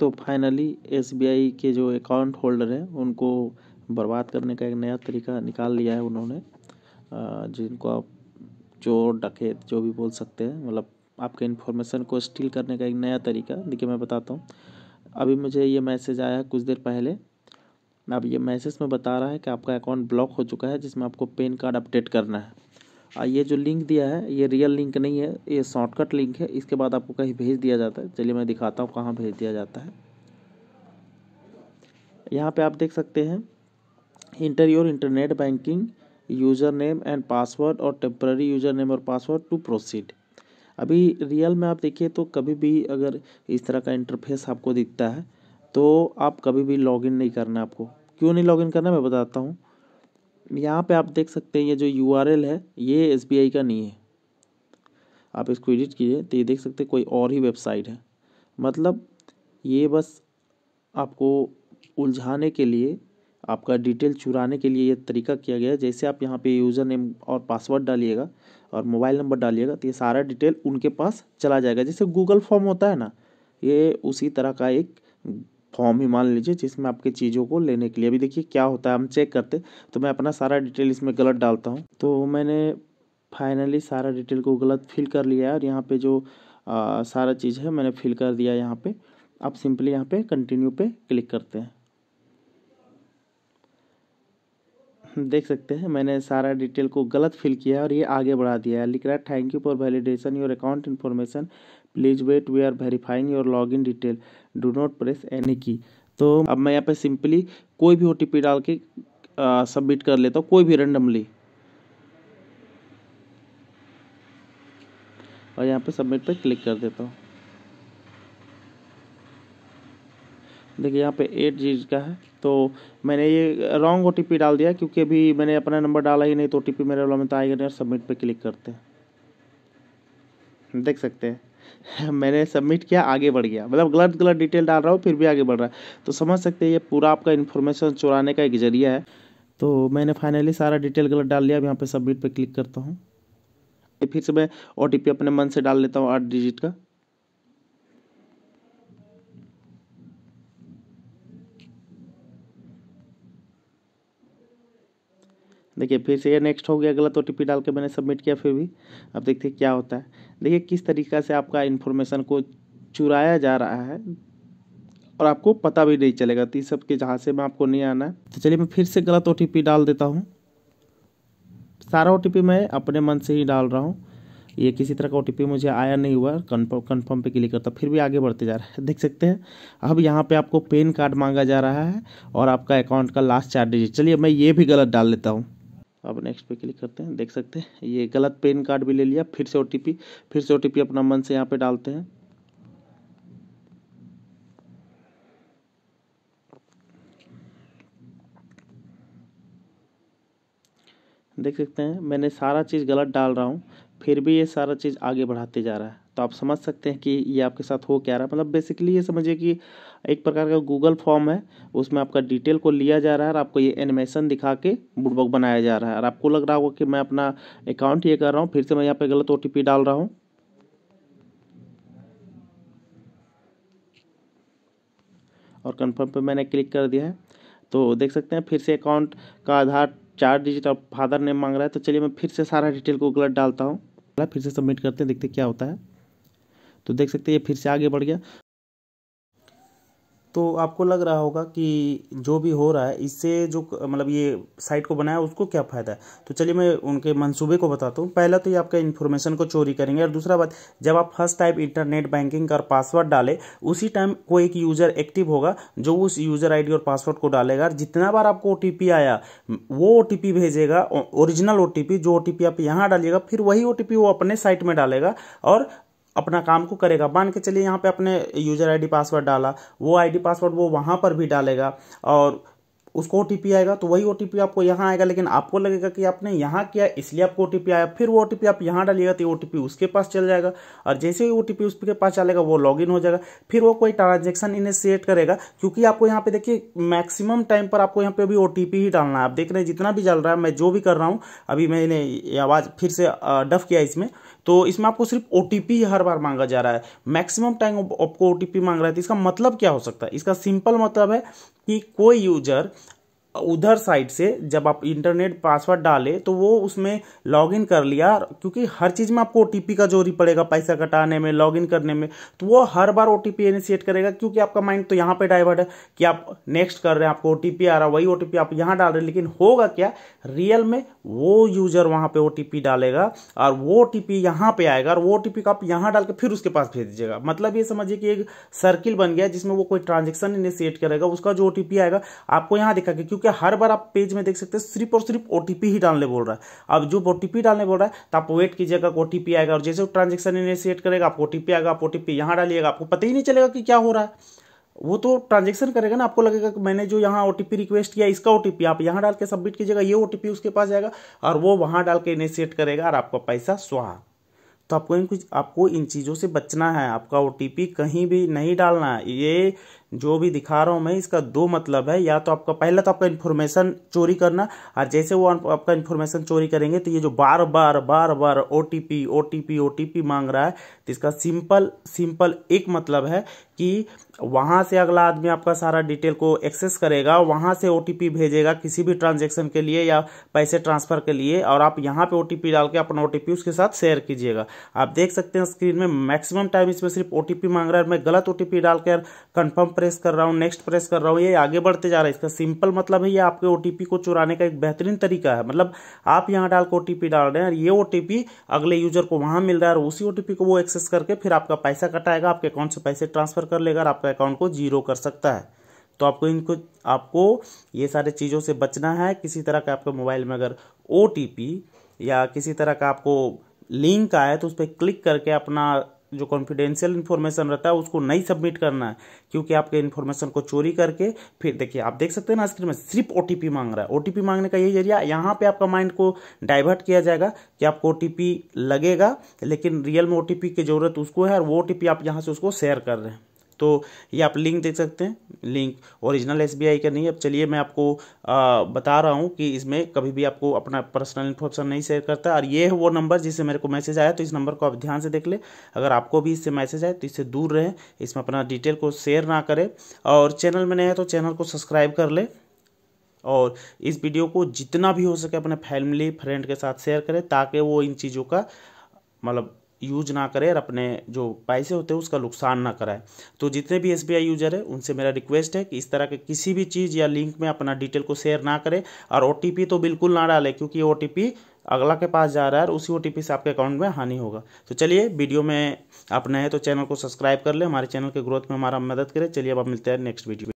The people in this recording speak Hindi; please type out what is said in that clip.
तो फाइनली एसबीआई के जो अकाउंट होल्डर हैं उनको बर्बाद करने का एक नया तरीका निकाल लिया है उन्होंने जिनको आप चोर डकैत जो भी बोल सकते हैं मतलब आपके इन्फॉर्मेशन को स्टील करने का एक नया तरीका देखिए मैं बताता हूँ अभी मुझे ये मैसेज आया है कुछ देर पहले अब ये मैसेज में बता रहा है कि आपका अकाउंट ब्लॉक हो चुका है जिसमें आपको पेन कार्ड अपडेट करना है ये जो लिंक दिया है ये रियल लिंक नहीं है ये शॉर्टकट लिंक है इसके बाद आपको कहीं भेज दिया जाता है चलिए मैं दिखाता हूँ कहाँ भेज दिया जाता है यहाँ पे आप देख सकते हैं enter your internet banking user name and password और टेम्प्ररी यूज़र नेम और पासवर्ड टू प्रोसीड अभी रियल में आप देखिए तो कभी भी अगर इस तरह का इंटरफेस आपको दिखता है तो आप कभी भी लॉगिन नहीं करना आपको क्यों नहीं लॉगिन करना मैं बताता हूँ यहाँ पे आप देख सकते हैं ये जो यू है ये एस का नहीं है आप इसको एडिट कीजिए तो ये देख सकते हैं कोई और ही वेबसाइट है मतलब ये बस आपको उलझाने के लिए आपका डिटेल चुराने के लिए ये तरीका किया गया है जैसे आप यहाँ पे यूज़र नेम और पासवर्ड डालिएगा और मोबाइल नंबर डालिएगा तो ये सारा डिटेल उनके पास चला जाएगा जैसे गूगल फॉर्म होता है ना ये उसी तरह का एक फॉर्म ही मान लीजिए जिसमें आपकी चीज़ों को लेने के लिए अभी देखिए क्या होता है हम चेक करते तो मैं अपना सारा डिटेल इसमें गलत डालता हूँ तो मैंने फाइनली सारा डिटेल को गलत फिल कर लिया है और यहाँ पे जो आ, सारा चीज़ है मैंने फिल कर दिया यहाँ पे आप सिंपली यहाँ पे कंटिन्यू पे क्लिक करते हैं देख सकते हैं मैंने सारा डिटेल को गलत फिल किया है और ये आगे बढ़ा दिया है लिख रहा है thank you for validation your account information please wait we are verifying your log in detail do not press any key तो अब मैं यहाँ पे सिंपली कोई भी ओ डाल के सबमिट कर लेता हूँ कोई भी रेंडमली और यहाँ पे सबमिट पे क्लिक कर देता हूँ देखिए यहाँ पे एट जी का है तो मैंने ये रॉन्ग ओ डाल दिया क्योंकि अभी मैंने अपना नंबर डाला ही नहीं तो ओ टी पी मेरे वाला में तो आएगा नहीं और सबमिट पे क्लिक करते हैं देख सकते हैं मैंने सबमिट किया आगे बढ़ गया मतलब गलत गलत डिटेल डाल रहा हूँ फिर भी आगे बढ़ रहा है तो समझ सकते हैं ये पूरा आपका इन्फॉर्मेशन चुराने का एक जरिया है तो मैंने फाइनली सारा डिटेल गलत डाल लिया अब यहाँ पर सबमिट पर क्लिक करता हूँ फिर से मैं ओ अपने मन से डाल लेता हूँ आठ डिजिट का देखिए फिर से ये नेक्स्ट हो गया गलत तो ओ डाल के मैंने सबमिट किया फिर भी अब देखते क्या होता है देखिए किस तरीका से आपका इन्फॉर्मेशन को चुराया जा रहा है और आपको पता भी नहीं चलेगा तो सब के जहाँ से मैं आपको नहीं आना है तो चलिए मैं फिर से गलत ओ डाल देता हूँ सारा ओ मैं अपने मन से ही डाल रहा हूँ ये किसी तरह का ओ मुझे आया नहीं हुआ कन्फर्म कन्फर्म पे क्लिक करता फिर भी आगे बढ़ते जा रहा है देख सकते हैं अब यहाँ पे आपको पेन कार्ड मांगा जा रहा है और आपका अकाउंट का लास्ट चार डिजिट चलिए मैं ये भी गलत डाल लेता हूँ आप नेक्स्ट पे क्लिक करते हैं देख सकते हैं ये गलत पेन कार्ड भी ले लिया फिर से ओ फिर से ओ अपना मन से यहाँ पे डालते हैं देख सकते हैं मैंने सारा चीज़ गलत डाल रहा हूँ फिर भी ये सारा चीज़ आगे बढ़ाते जा रहा है तो आप समझ सकते हैं कि ये आपके साथ हो क्या रहा है मतलब बेसिकली ये समझिए कि एक प्रकार का गूगल फॉर्म है उसमें आपका डिटेल को लिया जा रहा है और आपको ये एनिमेशन दिखा के बुटबुक बनाया जा रहा है और आपको लग रहा होगा कि मैं अपना अकाउंट ये कर रहा हूँ फिर से मैं यहाँ पर गलत ओ डाल रहा हूँ और कन्फर्म पर मैंने क्लिक कर दिया है तो देख सकते हैं फिर से अकाउंट का आधार चार डिजिट और फादर नेम मांग रहा है तो चलिए मैं फिर से सारा डिटेल को गलत डालता हूँ फिर से सबमिट करते हैं देखते हैं क्या होता है तो देख सकते हैं ये फिर से आगे बढ़ गया तो आपको लग रहा होगा कि जो भी हो रहा है इससे जो मतलब ये साइट को बनाया उसको क्या फ़ायदा है तो चलिए मैं उनके मंसूबे को बताता हूँ पहला तो ये आपका इन्फॉर्मेशन को चोरी करेंगे और दूसरा बात जब आप फर्स्ट टाइप इंटरनेट बैंकिंग का पासवर्ड डाले उसी टाइम कोई एक यूज़र एक्टिव होगा जो उस यूज़र आई और पासवर्ड को डालेगा और जितना बार आपको ओ आया वो ओ भेजेगा ओरिजिनल ओ जो ओ आप यहाँ डालिएगा फिर वही ओ वो अपने साइट में डालेगा और अपना काम को करेगा मान के चलिए यहाँ पे अपने यूजर आईडी पासवर्ड डाला वो आईडी पासवर्ड वो वहाँ पर भी डालेगा और उसको ओ आएगा तो वही ओ आपको यहाँ आएगा लेकिन आपको लगेगा कि आपने यहाँ किया इसलिए आपको ओ आया फिर वो ओ आप यहाँ डालिएगा तो ओ उसके पास चल जाएगा और जैसे ही ओ उसके पास चलेगा वो लॉगिन हो जाएगा फिर वो कोई ट्रांजेक्शन इनिशिएट करेगा क्योंकि आपको यहाँ पे देखिए मैक्सिमम टाइम पर आपको यहाँ पे अभी ओ ही डालना है आप देख रहे हैं जितना भी चल रहा है मैं जो भी कर रहा हूँ अभी मैंने आवाज़ फिर से डफ किया इसमें तो इसमें आपको सिर्फ ओ हर बार मांगा जा रहा है मैक्सिमम टाइम आपको ओ मांग रहा है तो इसका मतलब क्या हो सकता है इसका सिंपल मतलब है कि कोई यूजर उधर साइड से जब आप इंटरनेट पासवर्ड डाले तो वो उसमें लॉगिन कर लिया क्योंकि हर चीज़ में आपको ओ का जोरी पड़ेगा पैसा कटाने में लॉगिन करने में तो वो हर बार ओटीपी इनिशिएट करेगा क्योंकि आपका माइंड तो यहाँ पे डाइवर्ट है कि आप नेक्स्ट कर रहे हैं आपको ओ आ रहा वही ओटीपी आप यहाँ डाल रहे हैं लेकिन होगा क्या रियल में वो यूजर वहाँ पर ओ डालेगा और वो ओ टी पर आएगा और वो ओ को आप यहाँ डाल के फिर उसके पास भेज दीजिएगा मतलब ये समझिए कि एक सर्किल बन गया जिसमें वो कोई ट्रांजेक्शन इनिशिएट करेगा उसका जो ओ आएगा आपको यहाँ दिखा क्योंकि कि हर बार आप पेज में देख सकते हैं सिर्फ और सिर्फ ओटीपी ही डालने बोल रहा है अब जो ओटीपी डालने बोल रहा है तो आप वेट कीजिएगा ओटीपी आएगा और जैसे वो ट्रांजेक्शन इनिशिएट करेगा आप ओटीपी आएगा आप ओटीपी यहाँ डालिएगा आपको पता ही नहीं चलेगा कि क्या हो रहा है वो तो ट्रांजेक्शन करेगा ना आपको लगेगा कि मैंने जो यहाँ ओटीपी रिक्वेस्ट किया इसका ओटीपी आप यहाँ डाल के सबमिट कीजिएगा ये ओटीपी उसके पास जाएगा और वो वहाँ डाल के इनिशिएट करेगा और आपका पैसा स्वाहा तो आपको इन कुछ आपको इन चीज़ों से बचना है आपका ओ कहीं भी नहीं डालना है ये जो भी दिखा रहा हूँ मैं इसका दो मतलब है या तो आपका पहला तो आपका इन्फॉर्मेशन चोरी करना और जैसे वो आपका इन्फॉर्मेशन चोरी करेंगे तो ये जो बार बार बार बार O T P O T P O T P मांग रहा है तो इसका सिंपल सिंपल एक मतलब है कि वहाँ से अगला आदमी आपका सारा डिटेल को एक्सेस करेगा वहाँ से ओ भेजेगा किसी भी ट्रांजेक्शन के लिए या पैसे ट्रांसफ़र के लिए और आप यहाँ पर ओ डाल के अपना ओ उसके साथ शेयर कीजिएगा आप देख सकते हैं स्क्रीन में मैक्सिमम टाइम इसमें सिर्फ ओ मांग रहा है मैं गलत ओ डाल के कन्फर्म प्रेस कर रहा हूँ नेक्स्ट प्रेस कर रहा हूँ ये आगे बढ़ते जा रहा है इसका सिंपल मतलब है ये आपके ओटीपी को चुराने का एक बेहतरीन तरीका है मतलब आप यहाँ डाल के ओटीपी डाल रहे हैं और ये ओटीपी अगले यूजर को वहां मिल रहा है और उसी ओटीपी को वो एक्सेस करके फिर आपका पैसा कटाएगा आपके अकाउंट से पैसे ट्रांसफर कर लेगा और आपका अकाउंट को जीरो कर सकता है तो आपको इनको आपको ये सारे चीज़ों से बचना है किसी तरह का आपके मोबाइल में अगर ओ या किसी तरह का आपको लिंक आए तो उस पर क्लिक करके अपना जो कॉन्फिडेंशियल इन्फॉर्मेशन रहता है उसको नहीं सबमिट करना है क्योंकि आपके इन्फॉर्मेशन को चोरी करके फिर देखिए आप देख सकते हैं ना स्क्रीन में सिर्फ ओ मांग रहा है ओ मांगने का यही जरिया यहाँ पर आपका माइंड को डाइवर्ट किया जाएगा कि आपको ओ लगेगा लेकिन रियल में ओ की जरूरत उसको है और वो ओ आप यहाँ से उसको शेयर कर रहे हैं तो ये आप लिंक देख सकते हैं लिंक ओरिजिनल एस का नहीं है अब चलिए मैं आपको आ, बता रहा हूँ कि इसमें कभी भी आपको अपना पर्सनल इन्फॉर्मेशन नहीं शेयर करता और ये है वो नंबर जिससे मेरे को मैसेज आया तो इस नंबर को आप ध्यान से देख ले अगर आपको भी इससे मैसेज आए तो इससे दूर रहें इसमें अपना डिटेल को शेयर ना करें और चैनल में नहीं है तो चैनल को सब्सक्राइब कर लें और इस वीडियो को जितना भी हो सके अपने फैमिली फ्रेंड के साथ शेयर करें ताकि वो इन चीज़ों का मतलब यूज ना करे और अपने जो पैसे होते हैं उसका नुकसान ना कराए तो जितने भी एस यूजर है उनसे मेरा रिक्वेस्ट है कि इस तरह के किसी भी चीज़ या लिंक में अपना डिटेल को शेयर ना करें और ओ तो बिल्कुल ना डालें क्योंकि ओ अगला के पास जा रहा है और उसी ओ से आपके अकाउंट में हानि होगा तो चलिए वीडियो में आप नए तो चैनल को सब्सक्राइब कर लें हमारे चैनल के ग्रोथ में हमारा मदद करें चलिए अब आप मिलते हैं नेक्स्ट वीडियो